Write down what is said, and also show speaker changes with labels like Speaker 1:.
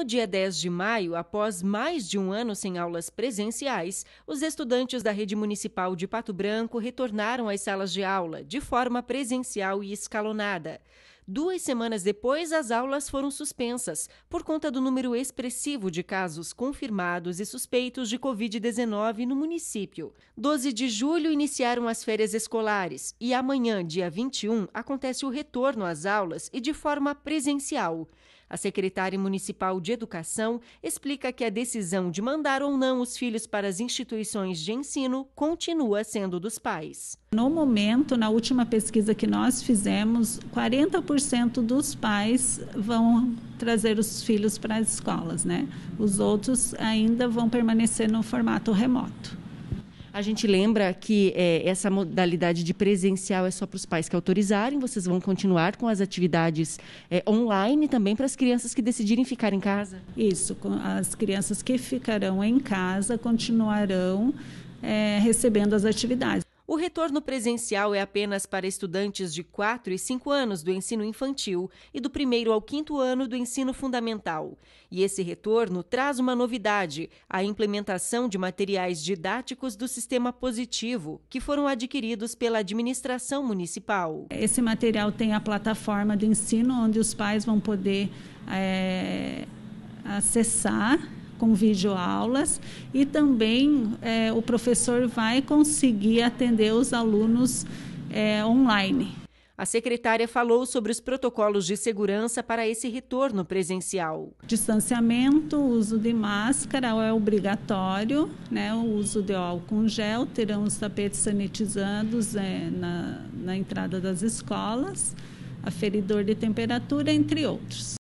Speaker 1: No dia 10 de maio, após mais de um ano sem aulas presenciais, os estudantes da rede municipal de Pato Branco retornaram às salas de aula de forma presencial e escalonada. Duas semanas depois, as aulas foram suspensas por conta do número expressivo de casos confirmados e suspeitos de Covid-19 no município. 12 de julho iniciaram as férias escolares e amanhã, dia 21, acontece o retorno às aulas e de forma presencial. A secretária municipal de Educação explica que a decisão de mandar ou não os filhos para as instituições de ensino continua sendo dos pais.
Speaker 2: No momento, na última pesquisa que nós fizemos, 40% dos pais vão trazer os filhos para as escolas, né? Os outros ainda vão permanecer no formato remoto.
Speaker 1: A gente lembra que é, essa modalidade de presencial é só para os pais que autorizarem. Vocês vão continuar com as atividades é, online também para as crianças que decidirem ficar em casa? Isso, as crianças que ficarão em casa continuarão
Speaker 2: é, recebendo as atividades.
Speaker 1: O retorno presencial é apenas para estudantes de 4 e 5 anos do ensino infantil e do primeiro ao quinto ano do ensino fundamental. E esse retorno traz uma novidade: a implementação de materiais didáticos do sistema positivo, que foram adquiridos pela administração municipal. Esse material tem a plataforma de ensino onde os pais vão poder é,
Speaker 2: acessar com videoaulas e também é, o professor vai
Speaker 1: conseguir atender os alunos é, online. A secretária falou sobre os protocolos de segurança para esse retorno presencial.
Speaker 2: Distanciamento, uso de máscara é obrigatório, né? o uso de álcool gel, terão os tapetes sanitizados é, na, na entrada das escolas, aferidor de temperatura, entre outros.